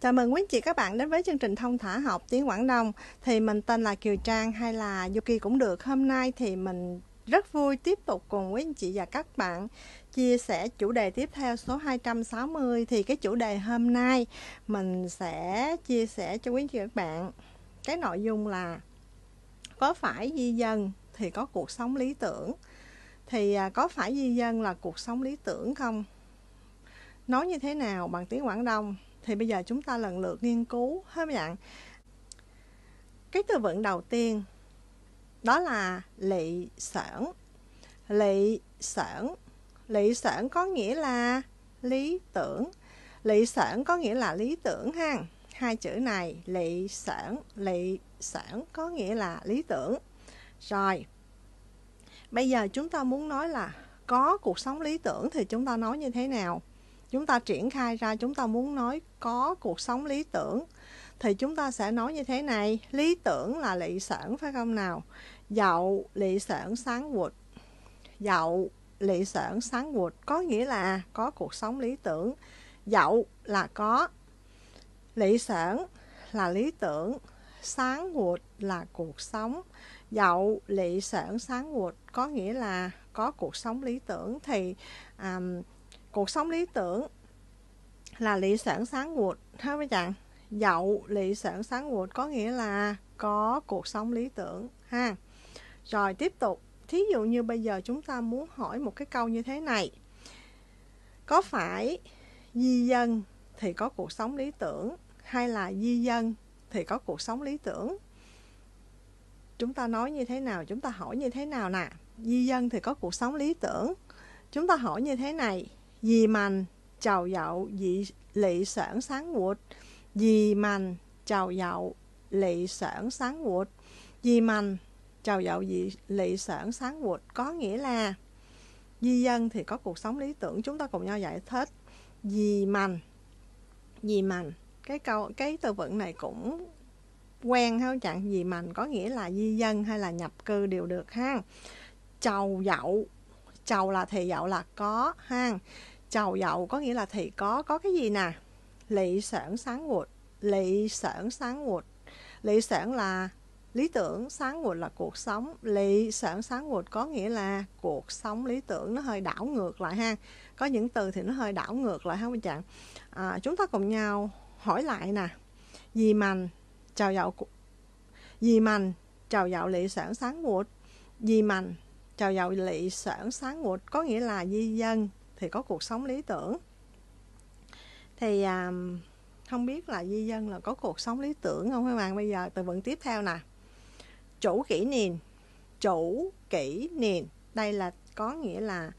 Chào mừng quý chị các bạn đến với chương trình thông thả học tiếng Quảng Đông. Thì mình tên là Kiều Trang hay là Yuki cũng được. Hôm nay thì mình rất vui tiếp tục cùng quý anh chị và các bạn chia sẻ chủ đề tiếp theo số 260 thì cái chủ đề hôm nay mình sẽ chia sẻ cho quý anh chị các bạn cái nội dung là có phải di dân thì có cuộc sống lý tưởng thì à, có phải di dân là cuộc sống lý tưởng không nói như thế nào bằng tiếng Quảng Đông thì bây giờ chúng ta lần lượt nghiên cứu ha mấy bạn cái từ vựng đầu tiên đó là lị xởn lị xởn lị xởn có nghĩa là lý tưởng lị xởn có nghĩa là lý tưởng ha hai chữ này lị xởn lị xởn có nghĩa là lý tưởng rồi bây giờ chúng ta muốn nói là có cuộc sống lý tưởng thì chúng ta nói như thế nào chúng ta triển khai ra chúng ta muốn nói có cuộc sống lý tưởng thì chúng ta sẽ nói như thế này lý tưởng là lị sản phải không nào dậu lị sản sáng quật dậu lị sản sáng quật có nghĩa là có cuộc sống lý tưởng dậu là có lý sản là lý tưởng sáng quật là cuộc sống dậu lị sản sáng quật có nghĩa là có cuộc sống lý tưởng thì um, cuộc sống lý tưởng là sản sáng ngụt ha mấy bạn dậu sáng ngụt có nghĩa là có cuộc sống lý tưởng ha rồi tiếp tục thí dụ như bây giờ chúng ta muốn hỏi một cái câu như thế này có phải di dân thì có cuộc sống lý tưởng hay là di dân thì có cuộc sống lý tưởng chúng ta nói như thế nào chúng ta hỏi như thế nào nè di dân thì có cuộc sống lý tưởng chúng ta hỏi như thế này Dì Mạnh chào dậu dị lị sản sáng quật Dì Mạnh chào dậu lị sản sáng quật Dì Mạnh chào dậu dị lị sản sáng quật có nghĩa là Di dân thì có cuộc sống lý tưởng chúng ta cùng nhau giải thích Dì Mạnh Dì Mạnh cái câu cái từ vựng này cũng quen ha chẳng gì mạnh có nghĩa là di dân hay là nhập cư đều được ha chầu dậu chầu là thì dậu là có ha chào dậu có nghĩa là thì có, có cái gì nè? Lý tưởng sáng ngụt, lý tưởng sáng ngụt. Lý tưởng là lý tưởng, sáng ngụt là cuộc sống. Lý tưởng sáng ngụt có nghĩa là cuộc sống lý tưởng nó hơi đảo ngược lại ha. Có những từ thì nó hơi đảo ngược lại ha anh chàng? À, chúng ta cùng nhau hỏi lại nè. gì mành chào dậu gì mành chào dậu lý sản sáng ngụt. gì mành chào dậu lý sản sáng ngụt có nghĩa là di dân thì có cuộc sống lý tưởng thì à, không biết là di dân là có cuộc sống lý tưởng không các bạn bây giờ từ vựng tiếp theo nè chủ kỷ niệm chủ kỷ niệm đây là có nghĩa là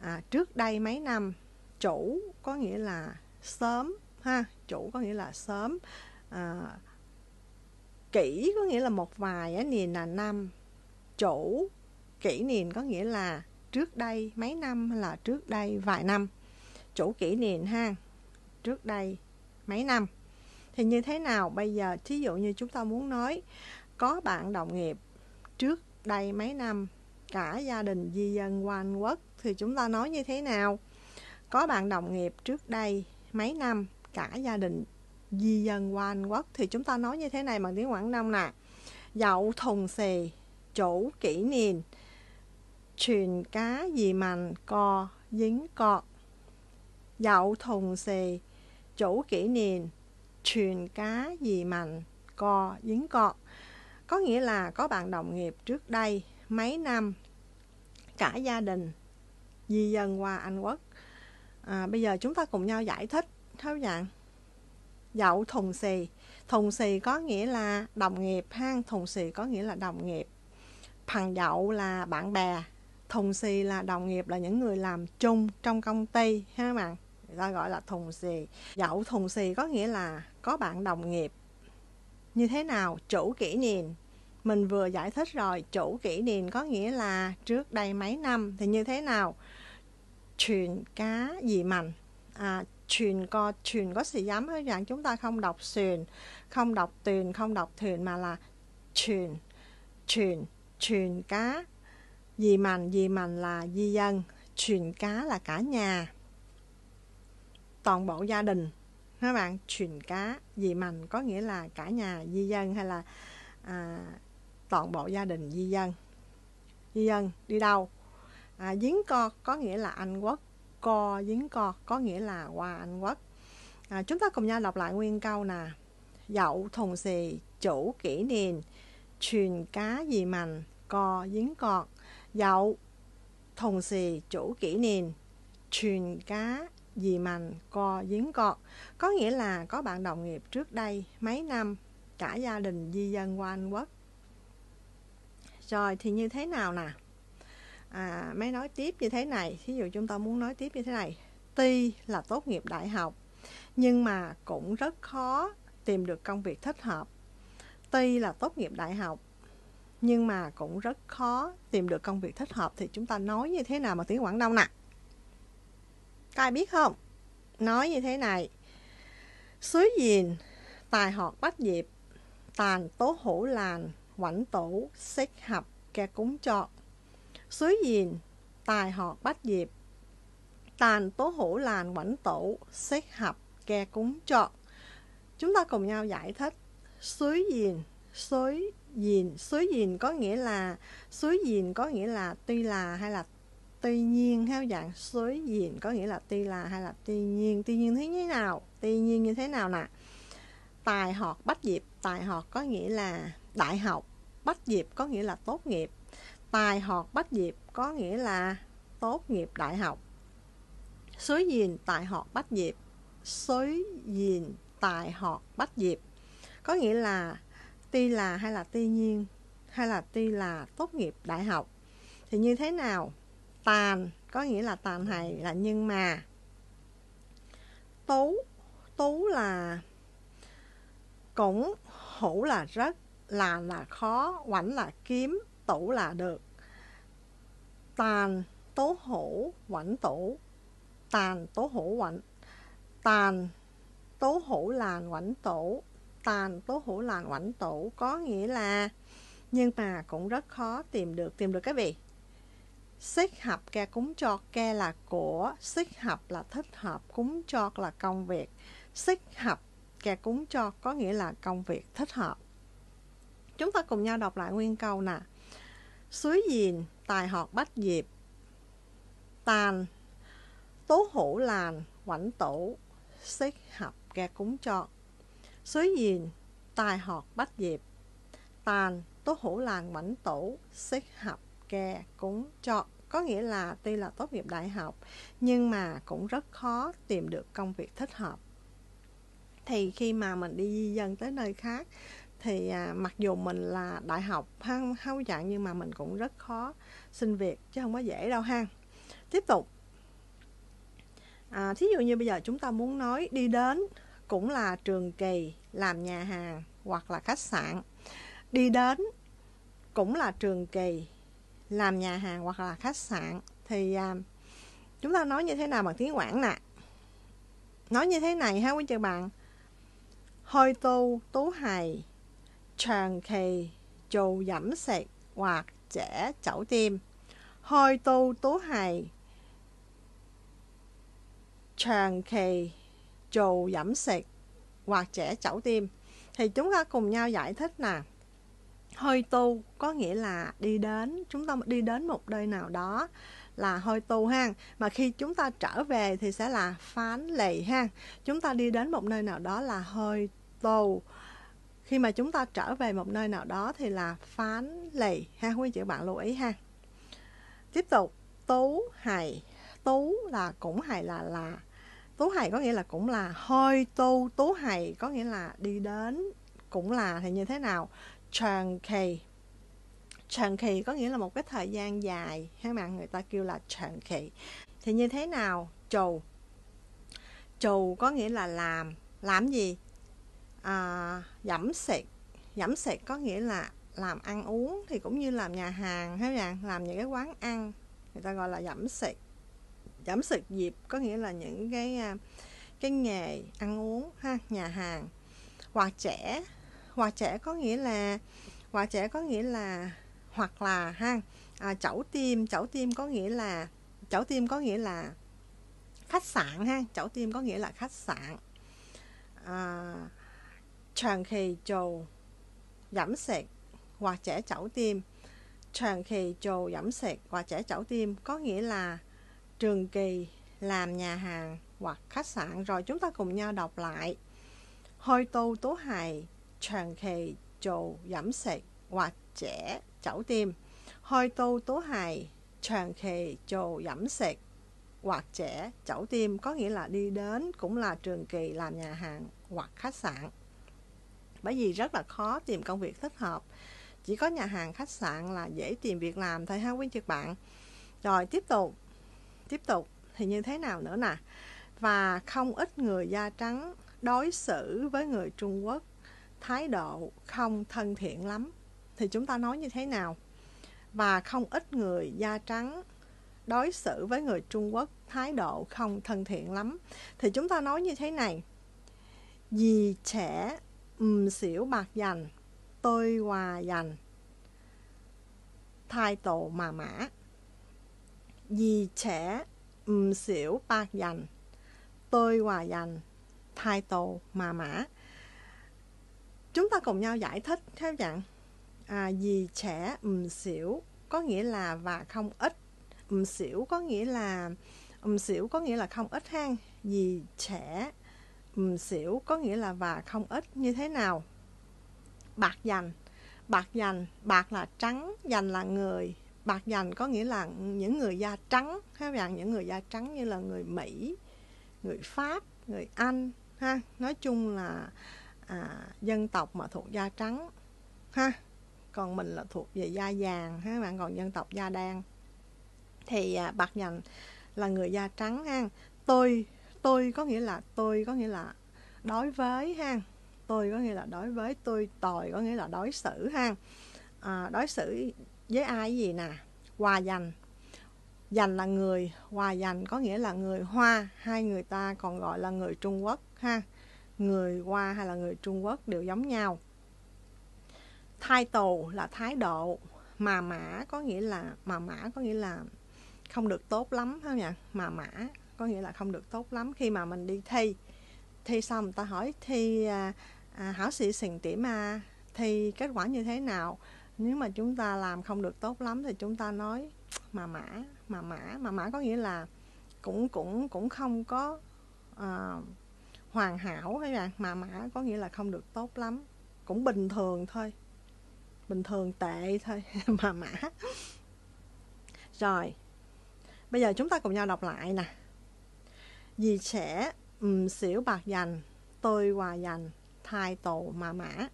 à, trước đây mấy năm chủ có nghĩa là sớm ha chủ có nghĩa là sớm à, kỷ có nghĩa là một vài á, niền là năm chủ kỷ niền có nghĩa là trước đây mấy năm hay là trước đây vài năm chủ kỷ niệm ha trước đây mấy năm thì như thế nào bây giờ thí dụ như chúng ta muốn nói có bạn đồng nghiệp trước đây mấy năm cả gia đình di dân qua Anh Quốc thì chúng ta nói như thế nào có bạn đồng nghiệp trước đây mấy năm cả gia đình di dân qua Anh Quốc thì chúng ta nói như thế này bằng tiếng Quảng Đông nè dậu thùng xì chủ kỷ niệm 全家移民 cò dính cọt Dậu thùng xì chủ kỷ niệm truyền cá gì mạnh co dính cọt có nghĩa là có bạn đồng nghiệp trước đây mấy năm cả gia đình di dân qua Anh Quốc à, bây giờ chúng ta cùng nhau giải thích các bạn dậu thùng xì thùng xì có nghĩa là đồng nghiệp hang thùng xì có nghĩa là đồng nghiệp thằng dậu là bạn bè thùng xì là đồng nghiệp là những người làm chung trong công ty ha các bạn người ta gọi là thùng xì dậu thùng xì có nghĩa là có bạn đồng nghiệp như thế nào chủ kỷ niệm mình vừa giải thích rồi chủ kỷ niệm có nghĩa là trước đây mấy năm thì như thế nào truyền cá gì mạnh à, truyền co truyền có gì dám với rằng chúng ta không đọc truyền không đọc tuyền không đọc thuyền mà là truyền truyền truyền cá Dì mạnh, dì mạnh là di dân, truyền cá là cả nhà. Toàn bộ gia đình. Các bạn, truyền cá, dì mạnh có nghĩa là cả nhà di dân hay là à, toàn bộ gia đình di dân. Di dân đi đâu? À, giếng co có nghĩa là Anh Quốc. Co giếng co có nghĩa là qua Anh Quốc. À, chúng ta cùng nhau đọc lại nguyên câu nè. Dậu thùng xì chủ kỷ niên truyền cá dì mạnh co giếng cọt 有同時早幾年全家移民 qua giếng cọt có nghĩa là có bạn đồng nghiệp trước đây mấy năm cả gia đình di dân qua Anh Quốc rồi thì như thế nào nè à, mới nói tiếp như thế này ví dụ chúng ta muốn nói tiếp như thế này tuy là tốt nghiệp đại học nhưng mà cũng rất khó tìm được công việc thích hợp tuy là tốt nghiệp đại học nhưng mà cũng rất khó tìm được công việc thích hợp thì chúng ta nói như thế nào bằng tiếng Quảng Đông nè? Có ai biết không? Nói như thế này. Suối dìn, tài họt bách diệp, tàn tố hữu làn, quảnh tổ xích hợp kẻ cúng chọn. Suối dìn, tài họt bách diệp, tàn tố hữu làn, quảnh tổ xích hợp kẻ cúng chọn. Chúng ta cùng nhau giải thích. Suối dìn, suối dìn suối dìn có nghĩa là suối dìn có nghĩa là tuy là hay là tuy nhiên theo dạng suối dìn có nghĩa là tuy là hay là tuy nhiên tuy nhiên thế như thế nào tuy nhiên như thế nào nè tài học bách diệp tài học có nghĩa là đại học bách diệp có nghĩa là tốt nghiệp tài học bách diệp có nghĩa là tốt nghiệp đại học suối dìn tài học bách diệp suối dìn tài học bách diệp có nghĩa là tuy là hay là tuy nhiên hay là tuy là tốt nghiệp đại học thì như thế nào tàn có nghĩa là tàn hại là nhưng mà tú tú là cũng hữu là rất là là khó quảnh là kiếm tủ là được tàn tố hữu quảnh tủ tàn tố hữu quảnh tàn tố hữu là quảnh tủ tàn tố hữu làn oảnh tủ có nghĩa là nhưng mà cũng rất khó tìm được tìm được cái vị xích hợp ke cúng cho ke là của xích hợp là thích hợp cúng cho là công việc xích hợp ke cúng cho có nghĩa là công việc thích hợp chúng ta cùng nhau đọc lại nguyên câu nè suối diền tài họt bách diệp tàn tố hữu làn quảnh tủ xích hợp ke cúng cho suối học tàn hữu làng mảnh tổ có nghĩa là tuy là tốt nghiệp đại học nhưng mà cũng rất khó tìm được công việc thích hợp. Thì khi mà mình đi di dân tới nơi khác thì à, mặc dù mình là đại học hăng hao dạng nhưng mà mình cũng rất khó xin việc chứ không có dễ đâu ha. Tiếp tục. À, thí dụ như bây giờ chúng ta muốn nói đi đến cũng là trường kỳ làm nhà hàng hoặc là khách sạn đi đến cũng là trường kỳ làm nhà hàng hoặc là khách sạn thì à, chúng ta nói như thế nào bằng tiếng quảng nè nói như thế này ha quý chị bạn hơi tu tú hài trường kỳ dù dẫm sệt hoặc trẻ chẩu tim hơi tu tú hài trường kỳ trù giảm sệt hoặc trẻ tim thì chúng ta cùng nhau giải thích là hơi tu có nghĩa là đi đến chúng ta đi đến một nơi nào đó là hơi tu ha mà khi chúng ta trở về thì sẽ là phán lì ha chúng ta đi đến một nơi nào đó là hơi tu khi mà chúng ta trở về một nơi nào đó thì là phán lì ha quý chị bạn lưu ý ha tiếp tục tú hài tú là cũng hài là là tú hầy có nghĩa là cũng là hơi tu tú hầy có nghĩa là đi đến cũng là thì như thế nào trường kỳ trường kỳ có nghĩa là một cái thời gian dài các bạn người ta kêu là trường kỳ thì như thế nào trù trù có nghĩa là làm làm gì à, giảm xịt giảm xịt có nghĩa là làm ăn uống thì cũng như làm nhà hàng hay là làm những cái quán ăn người ta gọi là giảm xịt giảm sực dịp có nghĩa là những cái à, cái nghề ăn uống ha nhà hàng hoặc trẻ hoặc trẻ có nghĩa là hoặc trẻ có nghĩa là hoặc là ha à, chẩu tim chẩu tim có nghĩa là chẩu tim có nghĩa là khách sạn ha chẩu tim có nghĩa là khách sạn à, trường kỳ trù giảm sệt hoặc trẻ chẩu tim trường kỳ trù giảm sệt hoặc trẻ chẩu tim có nghĩa là trường kỳ làm nhà hàng hoặc khách sạn rồi chúng ta cùng nhau đọc lại. Hôi tu tố hài trường kỳ chủ giảm sạch hoặc trẻ chảo tim. Hôi tu tố hài trường kỳ chủ giảm sạch hoặc trẻ chảo tim có nghĩa là đi đến cũng là trường kỳ làm nhà hàng hoặc khách sạn. Bởi vì rất là khó tìm công việc thích hợp. Chỉ có nhà hàng khách sạn là dễ tìm việc làm thôi ha quý trực bạn. Rồi tiếp tục tiếp tục thì như thế nào nữa nè và không ít người da trắng đối xử với người Trung Quốc thái độ không thân thiện lắm thì chúng ta nói như thế nào và không ít người da trắng đối xử với người Trung Quốc thái độ không thân thiện lắm thì chúng ta nói như thế này vì trẻ ừm xỉu bạc dành tôi hòa dành thai tổ mà mã Dì trẻ trẻ 唔 xỉu bạc dành Tôi hòa dành Thai tù mà mã Chúng ta cùng nhau giải thích theo dạng à, Dì trẻ ừm xỉu Có nghĩa là và không ít ừm xỉu có nghĩa là ừm xỉu có nghĩa là không ít hang Dì trẻ ừm xỉu có nghĩa là và không ít như thế nào Bạc dành Bạc dành Bạc là trắng Dành là người bạc dành có nghĩa là những người da trắng ha bạn những người da trắng như là người mỹ người pháp người anh ha nói chung là à, dân tộc mà thuộc da trắng ha còn mình là thuộc về da vàng ha bạn còn dân tộc da đen thì à, bạc dần là người da trắng ha tôi tôi có nghĩa là tôi có nghĩa là đối với ha tôi có nghĩa là đối với tôi tồi có nghĩa là đối xử ha à, đối xử với ai gì nè hòa dành dành là người hòa dành có nghĩa là người hoa hai người ta còn gọi là người trung quốc ha người hoa hay là người trung quốc đều giống nhau thái tù là thái độ mà mã có nghĩa là mà mã có nghĩa là không được tốt lắm ha nhỉ mà mã có nghĩa là không được tốt lắm khi mà mình đi thi thi xong ta hỏi thi à, à, hảo sĩ xình tỉ ma thi kết quả như thế nào nếu mà chúng ta làm không được tốt lắm thì chúng ta nói mà mã mà mã mà mã có nghĩa là cũng cũng cũng không có uh, hoàn hảo hay là mà mã có nghĩa là không được tốt lắm cũng bình thường thôi bình thường tệ thôi mà mã rồi bây giờ chúng ta cùng nhau đọc lại nè vì trẻ um, xỉu bạc dành tôi hòa dành thai tổ mà mã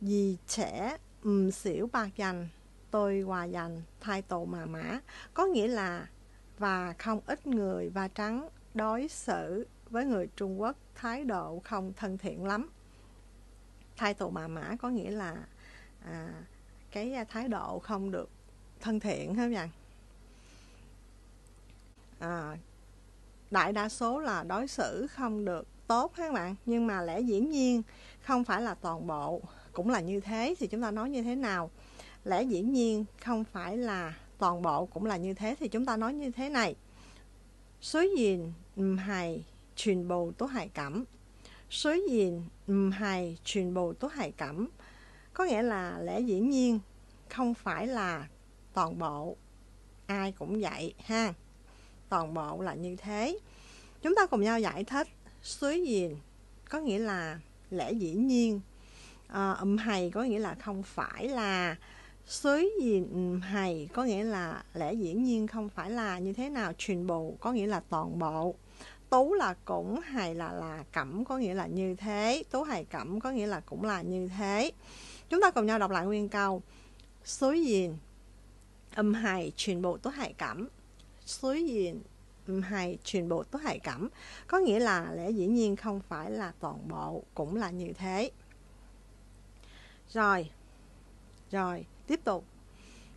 vì trẻ um, xỉu bạc dành tôi hòa dành thay tổ mà mã có nghĩa là và không ít người và trắng đối xử với người Trung Quốc thái độ không thân thiện lắm thay tổ mà mã có nghĩa là à, cái thái độ không được thân thiện hết vậy à, đại đa số là đối xử không được tốt các bạn nhưng mà lẽ dĩ nhiên không phải là toàn bộ cũng là như thế thì chúng ta nói như thế nào lẽ dĩ nhiên không phải là toàn bộ cũng là như thế thì chúng ta nói như thế này Số gìn 唔係全部都係咁 Số gìn 唔係全部都係咁 Có nghĩa là lẽ dĩ nhiên không phải là toàn bộ Ai cũng vậy ha Toàn bộ là như thế Chúng ta cùng nhau giải thích Số gìn có nghĩa là lẽ dĩ nhiên à, um hầy có nghĩa là không phải là xới gì um có nghĩa là lẽ dĩ nhiên không phải là như thế nào truyền bộ có nghĩa là toàn bộ tú là cũng hài là là cẩm có nghĩa là như thế tú hài cẩm có nghĩa là cũng là như thế chúng ta cùng nhau đọc lại nguyên câu xới gì âm um hài truyền bộ tú hài cẩm gì âm hay truyền bộ tú hại um cẩm có nghĩa là lẽ dĩ nhiên không phải là toàn bộ cũng là như thế rồi rồi tiếp tục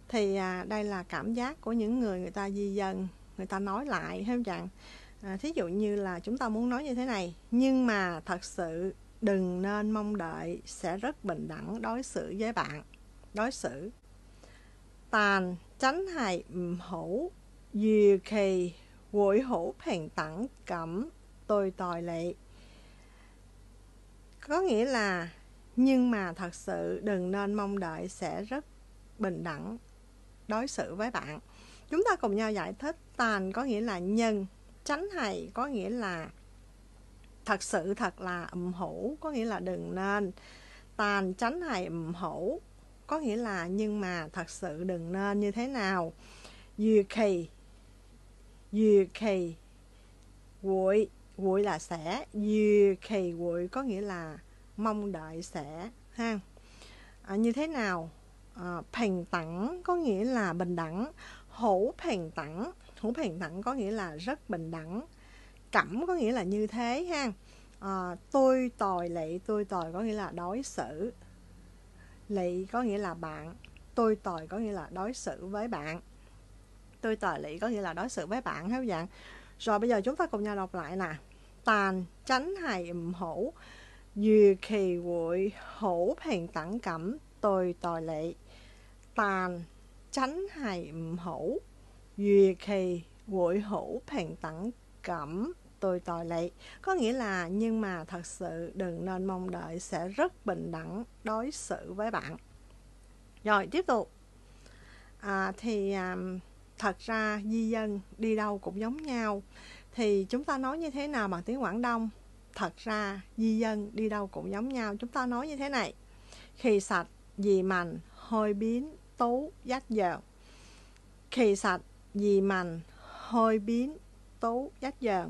thì à, đây là cảm giác của những người người ta di dân người ta nói lại hết chẳng à, thí dụ như là chúng ta muốn nói như thế này nhưng mà thật sự đừng nên mong đợi sẽ rất bình đẳng đối xử với bạn đối xử tàn tránh hại hữu dự kỳ hội hữu phèn tẳng cẩm tôi tồi lệ có nghĩa là nhưng mà thật sự đừng nên mong đợi sẽ rất bình đẳng đối xử với bạn chúng ta cùng nhau giải thích tàn có nghĩa là nhân tránh hầy có nghĩa là thật sự thật là ậm hữu có nghĩa là đừng nên tàn tránh hầy ậm hữu có nghĩa là nhưng mà thật sự đừng nên như thế nào dừa kỳ dừa kỳ quội quội là sẽ dừa kỳ quội có nghĩa là mong đợi sẽ ha à, như thế nào à, phèn tẳng có nghĩa là bình đẳng hữu phèn tẳng hữu phèn tẳng có nghĩa là rất bình đẳng cẩm có nghĩa là như thế ha à, tôi tồi lệ tôi tồi có nghĩa là đối xử lệ có nghĩa là bạn tôi tồi có nghĩa là đối xử với bạn tôi tồi lệ có nghĩa là đối xử với bạn hết dạng rồi bây giờ chúng ta cùng nhau đọc lại nè tàn tránh hài ìm hữu 預期會好平等咁對待你，但真係唔好預期會好平等咁對待你，có nghĩa là nhưng mà thật sự đừng nên mong đợi sẽ rất bình đẳng đối xử với bạn. Rồi tiếp tục à, thì à, thật ra di dân đi đâu cũng giống nhau thì chúng ta nói như thế nào bằng tiếng Quảng Đông thật ra di dân đi đâu cũng giống nhau chúng ta nói như thế này khi sạch dì mành hôi biến tú dắt dờn khi sạch dì mành hôi biến tú dắt dờn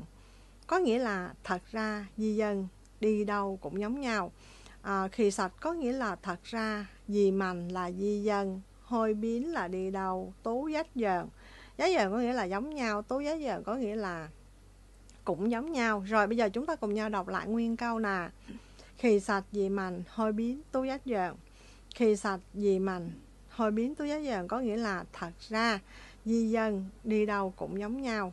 có nghĩa là thật ra di dân đi đâu cũng giống nhau à, khi sạch có nghĩa là thật ra dì mành là di dân hôi biến là đi đâu tú dắt dờn giá dờn có nghĩa là giống nhau tú giá dờn có nghĩa là cũng giống nhau rồi bây giờ chúng ta cùng nhau đọc lại nguyên câu nè khi sạch gì mành hơi biến tú giác dần khi sạch gì mành hơi biến tú giác dần có nghĩa là thật ra di dân đi đâu cũng giống nhau